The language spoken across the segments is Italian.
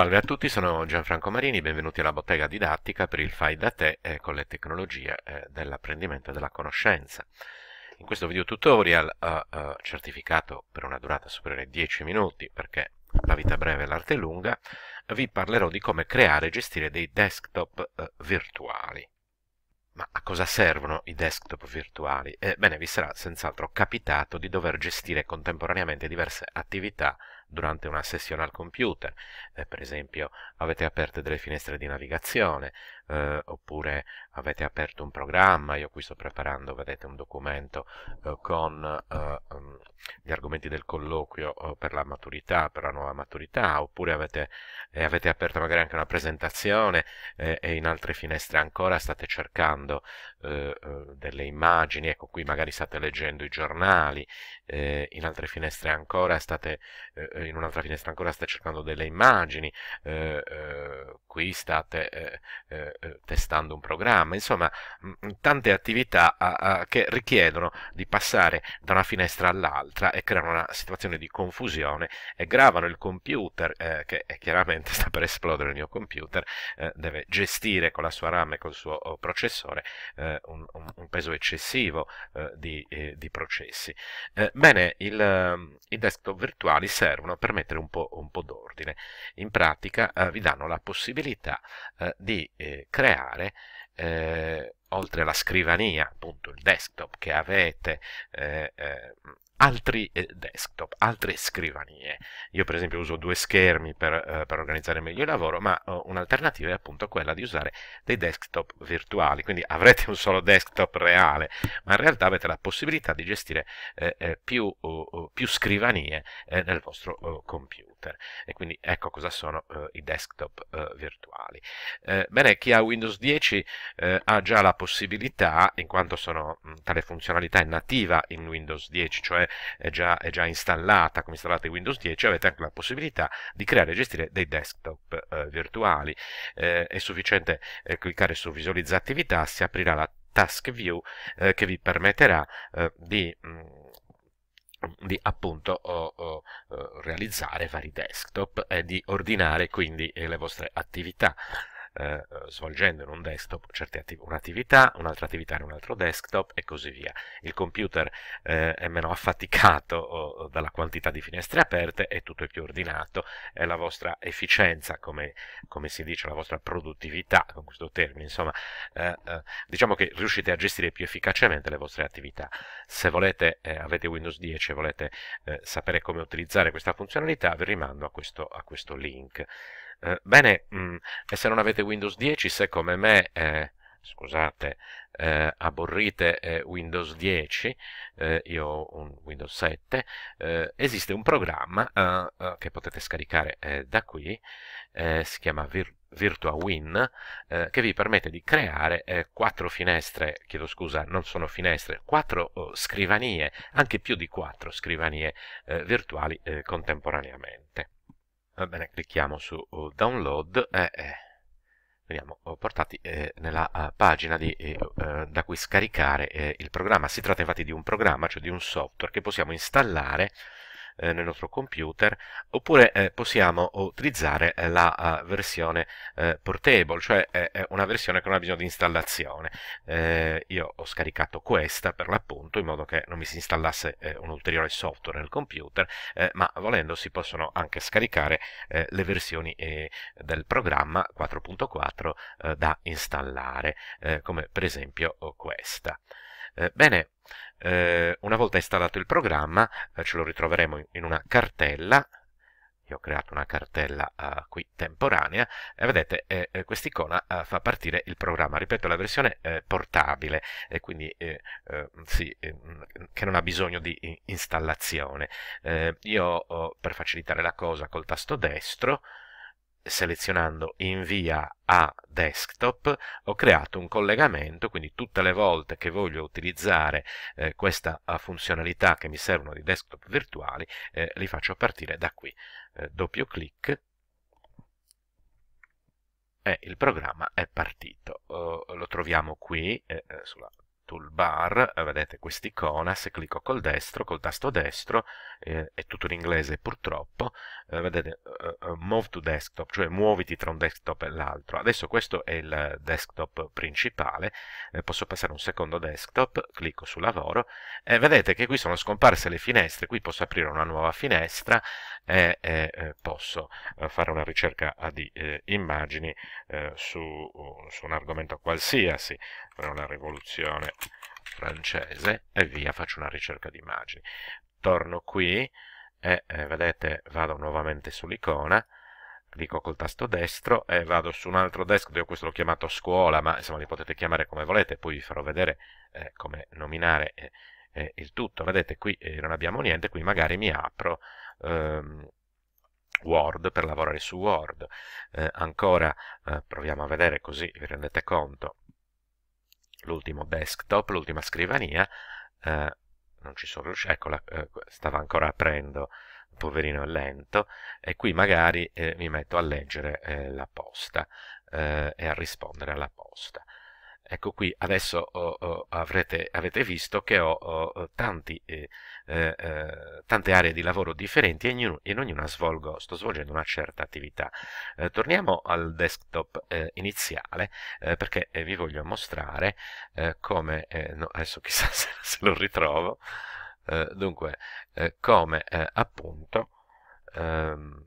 Salve a tutti, sono Gianfranco Marini, benvenuti alla bottega didattica per il Fai da te eh, con le tecnologie eh, dell'apprendimento e della conoscenza. In questo video tutorial eh, eh certificato per una durata superiore ai 10 minuti perché la vita breve e l'arte lunga, vi parlerò di come creare e gestire dei desktop eh, virtuali. Ma a cosa servono i desktop virtuali? Ebbene, eh, vi sarà senz'altro capitato di dover gestire contemporaneamente diverse attività durante una sessione al computer, eh, per esempio avete aperte delle finestre di navigazione, eh, oppure avete aperto un programma, io qui sto preparando, vedete, un documento eh, con eh, mm, gli argomenti del colloquio eh, per la maturità, per la nuova maturità, oppure avete, eh, avete aperto magari anche una presentazione eh, e in altre finestre ancora state cercando delle immagini, ecco qui magari state leggendo i giornali, in altre finestre ancora state, in un'altra finestra ancora state cercando delle immagini, eh, qui state eh, eh, eh, testando un programma, insomma mm, mm, tante attività a, a, che richiedono di passare da una finestra all'altra e creano una situazione di confusione e gravano il computer eh, che eh, chiaramente sta per esplodere il mio computer, eh, deve gestire con la sua RAM e col suo oh, processore un, un, peso eccessivo di, di, processi. bene, il, mm, i desktop virtuali servono per mettere un po', po d'ordine, in pratica vi danno la possibilità possibilità eh, di eh, creare eh, oltre alla scrivania, appunto il desktop che avete, eh, eh, altri eh, desktop, altre scrivanie. Io per esempio uso due schermi per, eh, per organizzare meglio il lavoro, ma eh, un'alternativa è appunto quella di usare dei desktop virtuali, quindi avrete un solo desktop reale, ma in realtà avete la possibilità di gestire più, oh, oh, più, scrivanie nel vostro oh, computer computer e quindi ecco cosa sono eh, i desktop eh, virtuali. Eh, bene, chi ha Windows 10 eh, ha già la possibilità, in quanto sono, tale funzionalità è nativa in Windows 10, cioè è già, è già installata, come installate in Windows 10, avete anche la possibilità di creare e gestire dei desktop eh, virtuali. Eh, è sufficiente cliccare su visualizza attività, si aprirà la task view eh, che vi permetterà eh, di mh, di appunto o, o, realizzare vari desktop e di ordinare quindi eh, le vostre attività eh, svolgendo in un desktop un'attività, un'altra attività in un altro desktop e così via. Il computer eh, è meno affaticato oh, dalla quantità di finestre aperte e tutto è più ordinato eh, la vostra efficienza, come, come, si dice, la vostra produttività, con questo termine, insomma, eh, eh, diciamo che riuscite a gestire più efficacemente le vostre attività. Se volete, eh, avete Windows 10 e volete sapere come utilizzare questa funzionalità, vi rimando a questo, a questo link. Eh, bene, mh, mm, e se non avete Windows 10, se come me, eh, scusate, eh, aborrite eh, Windows 10, eh, io ho un Windows 7, esiste un programma che potete scaricare da qui, si chiama Virtual Win, eh, che vi permette di creare eh, quattro finestre, chiedo scusa, non sono finestre, quattro oh, scrivanie, anche più di quattro scrivanie eh, virtuali contemporaneamente va bene clicchiamo su uh, download e eh, veniamo uh, portati eh, nella uh, pagina di, eh, uh, da cui scaricare eh, il programma. Si tratta infatti di un programma, cioè di un software che possiamo installare eh, nel nostro computer, oppure eh, possiamo utilizzare eh, la eh, versione eh, portable, cioè una versione che non ha bisogno di installazione. io ho scaricato questa per l'appunto in modo che non mi si installasse un ulteriore software nel computer, ma volendo si possono anche scaricare le versioni del programma 4.4 da installare, come per esempio oh, questa. Eh, bene, eh, una volta installato il programma eh, ce lo ritroveremo in una cartella io ho creato una cartella uh, qui temporanea e vedete eh, eh icona uh, fa partire il programma ripeto la versione eh, portabile e quindi eh, sì, mm, che non ha bisogno di installazione io oh, per facilitare la cosa col tasto destro selezionando invia a desktop ho creato un collegamento quindi tutte le volte che voglio utilizzare eh, questa eh, funzionalità che mi servono di desktop virtuali eh, li faccio partire da qui eh, doppio clic e il programma è partito oh, lo troviamo qui eh, eh, sulla toolbar, eh, vedete quest'icona, se clicco col destro, col tasto destro, eh, è tutto in inglese purtroppo, eh, vedete uh, move to desktop, cioè muoviti tra un desktop e l'altro. Adesso questo è il desktop principale, eh, posso passare un secondo desktop, clicco su lavoro e vedete che qui sono scomparse le finestre, qui posso aprire una nuova finestra e posso fare una ricerca di immagini su, su un argomento qualsiasi, una rivoluzione francese e via faccio una ricerca di immagini torno qui e eh, vedete vado nuovamente sull'icona clicco col tasto destro e vado su un altro desktop, io questo l'ho chiamato scuola, ma insomma li potete chiamare come volete, poi vi farò vedere eh, come nominare eh, eh il tutto. Vedete qui eh, non abbiamo niente, qui magari mi apro ehm, Word per lavorare su Word. Eh, ancora eh, proviamo a vedere così vi rendete conto l'ultimo desktop, l'ultima scrivania, eh, non ci sono riuscito, eccola, eh, stava ancora aprendo, poverino è lento, e qui magari eh, mi metto a leggere eh, la posta eh, e a rispondere alla posta. Ecco qui, adesso oh, oh, avrete, avete visto che ho, oh, tanti, eh, eh, eh, tante aree di lavoro differenti e in, ognuna svolgo, sto svolgendo una certa attività. Eh, torniamo al desktop eh, iniziale eh, perché vi voglio mostrare come, no, adesso chissà se, se lo ritrovo, dunque come appunto... Ehm,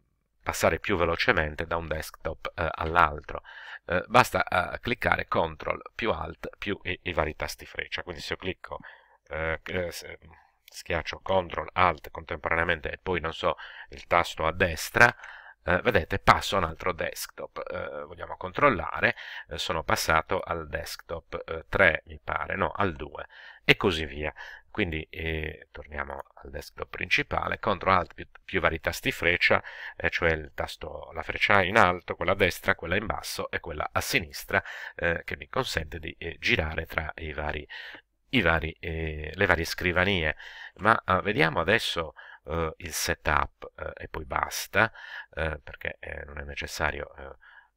passare più velocemente da un desktop eh, all'altro. Eh, basta eh, cliccare CTRL più Alt più i, i, vari tasti freccia, quindi se io clicco, eh, eh, se schiaccio CTRL Alt contemporaneamente e poi non so il tasto a destra, eh, vedete passo a un altro desktop, vogliamo controllare, sono passato al desktop 3 mi pare, no al 2 e così via quindi eh, torniamo al desktop principale, CTRL ALT più, più, vari tasti freccia, eh, cioè tasto, la freccia in alto, quella a destra, quella in basso e quella a sinistra, eh, che mi consente di eh, girare tra i vari, i vari, eh, le varie scrivanie. Ma eh, vediamo adesso il setup e poi basta, perché non è necessario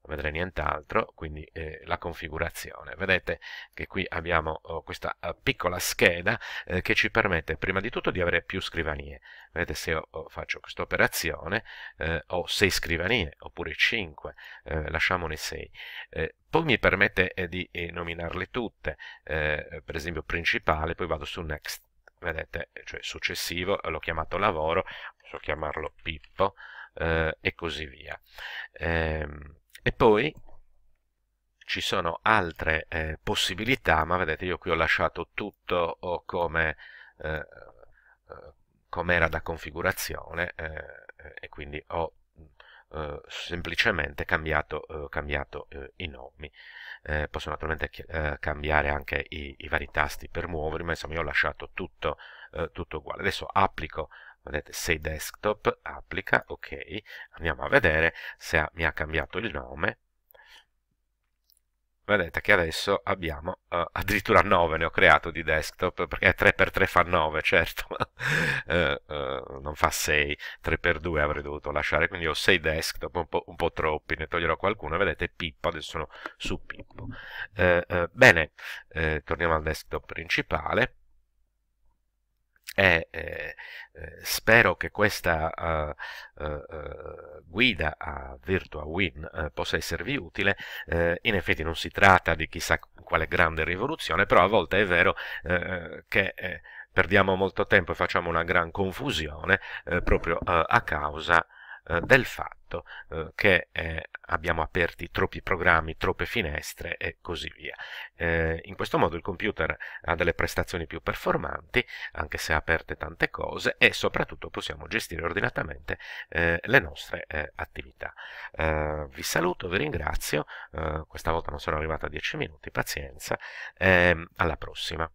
vedrei nient'altro, quindi eh, la configurazione. Vedete che qui abbiamo oh, questa uh, piccola scheda eh, che ci permette prima di tutto di avere più scrivanie. Vedete se io oh, faccio questa operazione eh, ho 6 scrivanie oppure 5, eh, lasciamone 6. Eh, poi mi permette di nominarle tutte, per esempio principale, poi vado su next, vedete, cioè successivo, l'ho chiamato lavoro, posso chiamarlo Pippo e così via. Ehm, e poi ci sono altre eh, possibilità ma vedete io qui ho lasciato tutto come eh, eh, com'era da configurazione eh, e quindi ho eh, semplicemente cambiato, eh, cambiato i nomi posso naturalmente cambiare anche i, i, vari tasti per muovermi ma insomma io ho lasciato tutto, tutto uguale adesso applico vedete sei desktop, applica, ok, andiamo a vedere se ha, mi ha cambiato il nome, vedete che adesso abbiamo uh, addirittura 9 ne ho creato di desktop perché 3x3 fa 9 certo uh, uh, non fa 6 3x2 avrei dovuto lasciare quindi ho 6 desktop un po', un po troppi ne toglierò qualcuno vedete Pippo adesso sono su Pippo bene torniamo al desktop principale e eh, eh, spero che questa uh, uh, guida a VirtuaWin uh, possa esservi utile. in effetti non si tratta di chissà quale grande rivoluzione, però a volte è vero che perdiamo molto tempo e facciamo una gran confusione proprio a causa eh, del fatto eh, che eh, abbiamo aperti troppi programmi, troppe finestre e così via. Eh, in questo modo il computer ha delle prestazioni più performanti, anche se ha aperte tante cose, e soprattutto possiamo gestire ordinatamente eh, le nostre attività. vi saluto, vi ringrazio, questa volta non sono arrivato a 10 minuti, pazienza, ehm, alla prossima.